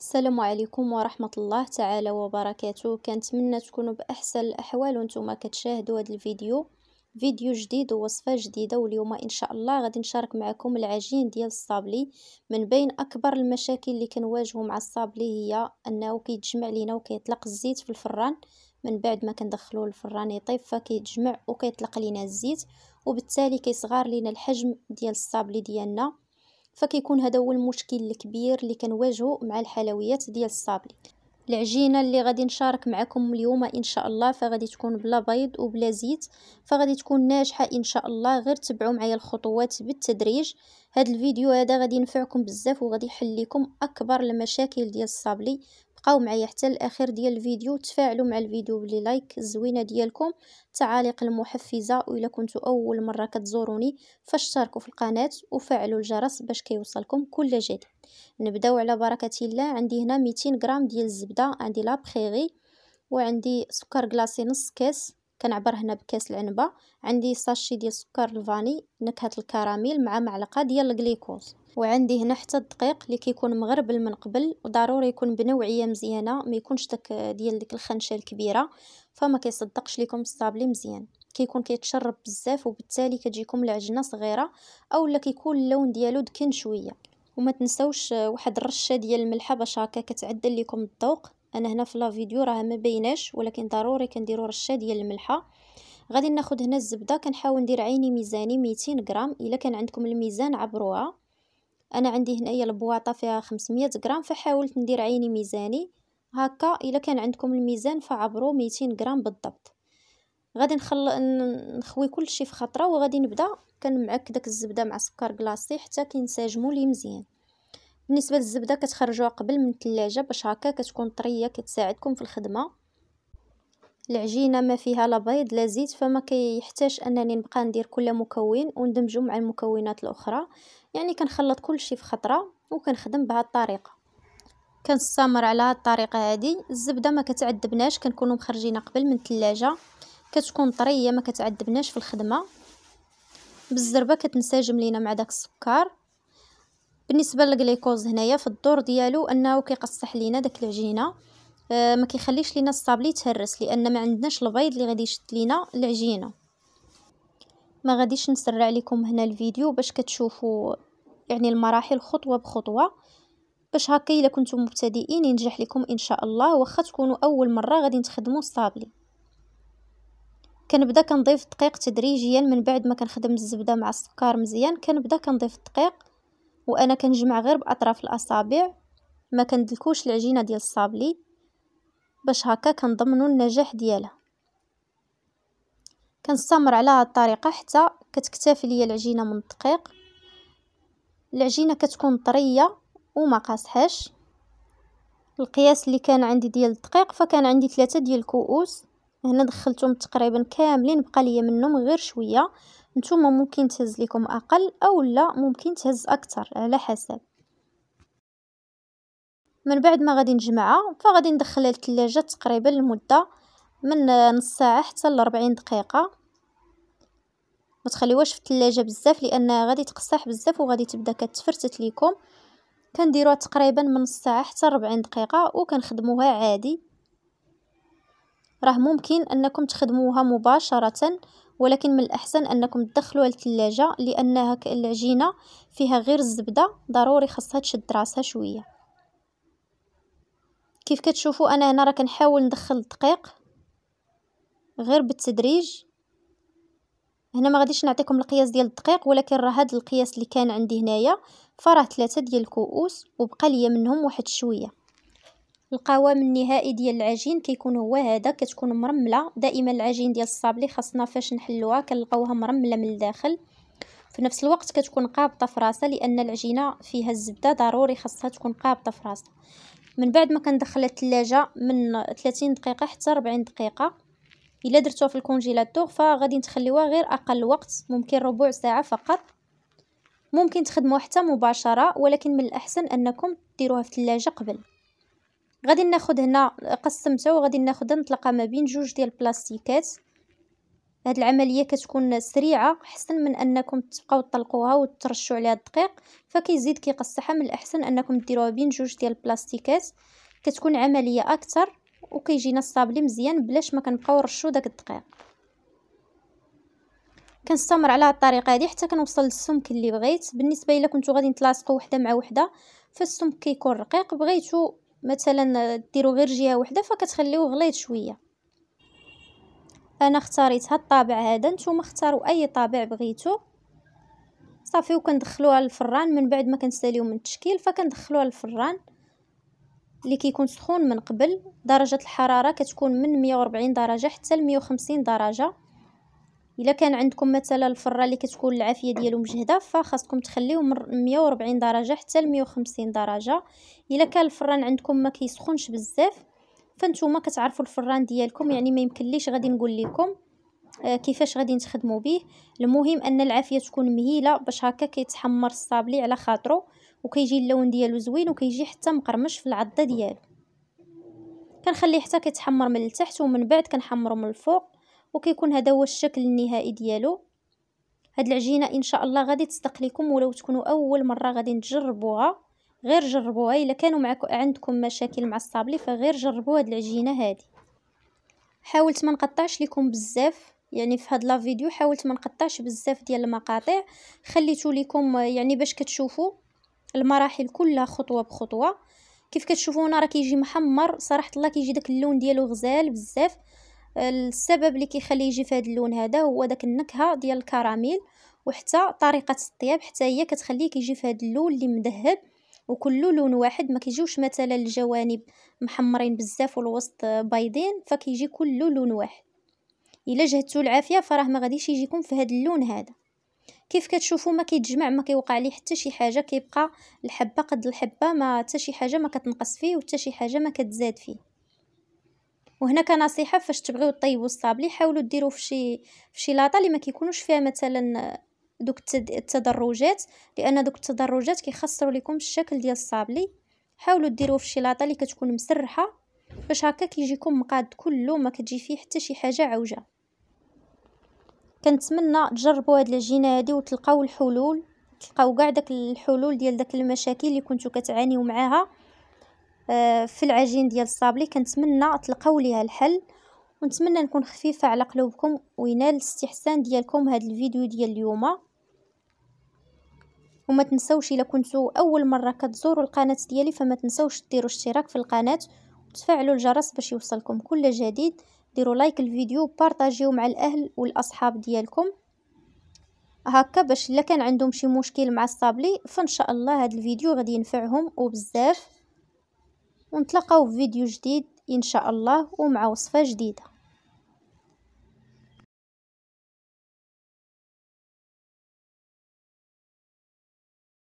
السلام عليكم ورحمة الله تعالى وبركاته كنتمنى تكونوا بأحسن الأحوال وانتم كتشاهدوا هذا الفيديو فيديو جديد ووصفة جديدة واليوم إن شاء الله غادي نشارك معكم العجين ديال الصابلي من بين أكبر المشاكل اللي كنواجهو مع الصابلي هي أنه كيتجمع لينا وكيطلق الزيت في الفران من بعد ما كندخلوه الفران يطيب فكيتجمع وكيطلق لينا الزيت وبالتالي كيصغر لينا الحجم ديال الصابلي ديالنا فكيكون هذا هو المشكل الكبير اللي كنواجهه مع الحلويات ديال الصابلي العجينه اللي غادي نشارك معكم اليوم ان شاء الله فغادي تكون بلا بيض وبلا زيت فغادي تكون ناجحه ان شاء الله غير تبعوا معايا الخطوات بالتدريج هذا الفيديو هذا غادي ينفعكم بزاف وغادي يحل لكم اكبر المشاكل ديال الصابلي بقاو معايا حتى الاخير ديال الفيديو تفاعلوا مع الفيديو لايك الزوينه ديالكم تعاليق المحفزه والا كنتو اول مره كتزوروني فاشتركوا في القناه وفعلوا الجرس باش كيوصلكم كل جديد نبداو على بركه الله عندي هنا 200 غرام ديال الزبده عندي لابخيغي وعندي سكر كلاصي نص كاس كنعبر هنا بكاس العنبه عندي ساشي ديال سكر الفاني نكهه الكراميل مع معلقه ديال الجليكوز وعندي هنا حتى الدقيق اللي كيكون مغربل من قبل وضروري يكون بنوعيه مزيانه ما يكونش داك ديال ديك الخنشه الكبيره فما كيصدقش لكم الصابلي مزيان كيكون كيتشرب بزاف وبالتالي كتجيكم العجنه صغيره اولا كيكون اللون ديالو دكن شويه وما تنسوش واحد الرشه ديال الملحه باش هكا كتعدل لكم الذوق انا هنا في لا فيديو راه ما بيناش ولكن ضروري كنديروا رشه ديال الملحه غادي ناخذ هنا الزبده كنحاول ندير عيني ميزاني 200 غرام الا كان عندكم الميزان عبروها انا عندي هنايا البواطه فيها 500 غرام فحاولت ندير عيني ميزاني هكا الا كان عندكم الميزان فعبروا 200 غرام بالضبط غادي نخل نخوي كلشي في خطره وغادي نبدا كنمعك داك الزبده مع سكر كلاصي حتى كينسجموا لي مزيان بالنسبه للزبده كتخرجوها قبل من الثلاجه باش هكا كتكون طريه كتساعدكم في الخدمه العجينه ما فيها لا بيض لا زيت فما كيحتاج انني نبقى ندير كل مكون وندمجو مع المكونات الاخرى يعني كنخلط كل شيء في خطره وكنخدم بهذه الطريقه كنستمر على هذه الطريقه هذه الزبده ما كتعذبناش كنكونوا مخرجينها قبل من الثلاجه كتكون طريه ما كتعذبناش في الخدمه بالزربه كتنسجم لينا مع داك السكر بالنسبه للغليكوز هنايا في الدور ديالو انه كيقصح لينا داك العجينه آه ما كيخليش لينا الصابل يتهرس لان ما عندناش البيض اللي غادي يشد لينا العجينه ما غاديش نسرع لكم هنا الفيديو باش كتشوفوا يعني المراحل خطوه بخطوه باش هكا الا كنتم مبتدئين ينجح لكم ان شاء الله واخا تكونوا اول مره غادي تخدموا الصابلي كنبدا كنضيف الدقيق تدريجيا من بعد ما كنخدم الزبده مع السكر مزيان كنبدا كنضيف الدقيق وانا كنجمع غير باطراف الاصابع ما كندلكوش العجينه ديال الصابلي باش هكا كنضمنوا النجاح ديالها كنستمر على هاد الطريقه حتى كتكتفي ليا العجينه من الدقيق العجينه كتكون طريه وما قاصحاش القياس اللي كان عندي ديال الدقيق فكان عندي ثلاثة ديال الكؤوس هنا دخلتهم تقريبا كاملين بقى ليا منهم غير شويه نتوما ممكن تهز لكم اقل او لا ممكن تهز اكثر على حسب من بعد ما غادي نجمعها فغادي ندخلها للثلاجه تقريبا لمده من نص ساعه حتى ل 40 دقيقه ما تخليوهاش في الثلاجه بزاف لان غادي تقصح بزاف وغادي تبدا كتفرتت ليكم كنديروها تقريبا من نص ساعه حتى 40 دقيقه وكنخدموها عادي راه ممكن انكم تخدموها مباشره ولكن من الأحسن أنكم تدخلوها للثلاجة لأنها العجينة فيها غير الزبدة ضروري خاصها تشد راسها شوية كيف كتشوفوا أنا هنا راه كنحاول ندخل الدقيق غير بالتدريج هنا ما غاديش نعطيكم القياس ديال الدقيق ولكن راه هذا القياس اللي كان عندي هنايا فراه ثلاثة ديال الكؤوس وبقى ليا منهم واحد شويه القوام النهائي ديال العجين كيكون هو هذا كتكون مرمله دائما العجين ديال الصابلي خاصنا فاش نحلوها كنلقاوها مرمله من الداخل في نفس الوقت كتكون قابطه في راسها لان العجينه فيها الزبده ضروري خاصها تكون قابطه في راسها من بعد ما كندخل الثلاجه من 30 دقيقه حتى 40 دقيقه الا درتوها في الكونجيلاتور فغادي تخليوها غير اقل وقت ممكن ربع ساعه فقط ممكن تخدموها حتى مباشره ولكن من الاحسن انكم ديروها في الثلاجه قبل غادي ناخذ هنا قسمته وغادي ناخذ نطلقها ما بين جوج ديال البلاستيكات هاد العمليه كتكون سريعه احسن من انكم تبقاو تطلقوها وترشوا عليها الدقيق فكيزيد كيقصحها من الاحسن انكم ديروها بين جوج ديال البلاستيكات كتكون عمليه اكثر وكيجينا الصابلي مزيان بلاش ما كنبقاو نرشوا داك الدقيق كنستمر على الطريقه هذه حتى كنوصل للسمك اللي بغيت بالنسبه الا كنتو غادي تلاصقوا وحده مع وحده فالسمك كيكون رقيق بغيتو مثلا ديروا غير جهه وحده فكتخليوه غليظ شويه انا اختاريت هاد الطابع هذا نتوما اختاروا اي طابع بغيتو صافي وكندخلوها للفران الفران من بعد ما كنساليو من التشكيل فكندخلوها للفران الفران اللي كيكون سخون من قبل درجه الحراره كتكون من 140 درجه حتى ل 150 درجه الا كان عندكم مثلا الفره اللي كتكون العافيه ديالو مجهده فخاصكم تخليوه من 140 درجه حتى ل 150 درجه الا كان الفران عندكم ما كيسخنش بزاف فانتوما كتعرفوا الفران ديالكم يعني ما يمكنليش غادي نقول لكم آه، كيفاش غادي نخدموا به المهم ان العافيه تكون مهيله باش هكا كيتحمر الصابلي على خاطرو وكيجي اللون ديالو زوين وكيجي حتى مقرمش في العضه ديالو كنخليه حتى كيتحمر من التحت ومن بعد كنحمره من الفوق وكيكون هذا هو الشكل النهائي ديالو هاد العجينه ان شاء الله غادي تصدق لكم ولو تكونوا اول مره غادي تجربوها غير جربوها الا كانوا معكم عندكم مشاكل مع الصابلي فغير جربوا هاد العجينه هادي حاولت ما نقطعش لكم بزاف يعني في هاد لا فيديو حاولت ما نقطعش بزاف ديال المقاطع خليتو لكم يعني باش كتشوفوا المراحل كلها خطوه بخطوه كيف هنا راه كيجي محمر صراحه الله كيجي داك اللون ديالو غزال بزاف السبب اللي كيخلي يجي في هذا اللون هذا هو داك النكهه ديال الكراميل وحتى طريقه الطياب حتى هي كتخليه كيجي في هذا اللون اللي مذهب وكله لون واحد ما كيجيوش مثلا الجوانب محمرين بزاف والوسط بيضين فكيجي كله لون واحد الا جهدتو العافيه فراه ما غاديش يجيكم في هذا اللون هذا كيف كتشوفوا ما كيتجمع ما كيوقع ليه حتى شي حاجه كيبقى الحبه قد الحبه ما حتى شي حاجه ما كتنقص فيه وحتى شي حاجه ما كتزاد فيه وهنا كنصيحه فاش تبغيو طيبوا الصابلي حاولوا ديروا في شي في شي لاطه اللي ما كيكونوش فيها مثلا دوك التدرجات لان دوك التدرجات كيخسروا لكم الشكل ديال الصابلي حاولوا ديروه في شي لاطه اللي كتكون مسرحه باش هكا كيجيكم مقاد كله ما كتجي فيه حتى شي حاجه عوجه كنتمنى تجربوا هاد العجينه هادي وتلقاو الحلول تلقاو كاع داك الحلول ديال داك المشاكل اللي كنتو كتعانيو معاها آه، في العجين ديال الصابلي كنتمنى تلقاو ليها الحل ونتمنى نكون خفيفه على قلوبكم وينال الاستحسان ديالكم هذا الفيديو ديال اليوم وما تنسوش الا كنتو اول مره كتزوروا القناه ديالي فما تنسوش ديروا اشتراك في القناه وتفعلوا الجرس باش يوصلكم كل جديد ديروا لايك الفيديو بارطاجيو مع الاهل والاصحاب ديالكم هكا باش الا كان عندهم شي مشكل مع الصابلي فان شاء الله هذا الفيديو غادي ينفعهم وبزاف ونتلاقاو في فيديو جديد ان شاء الله ومع وصفه جديده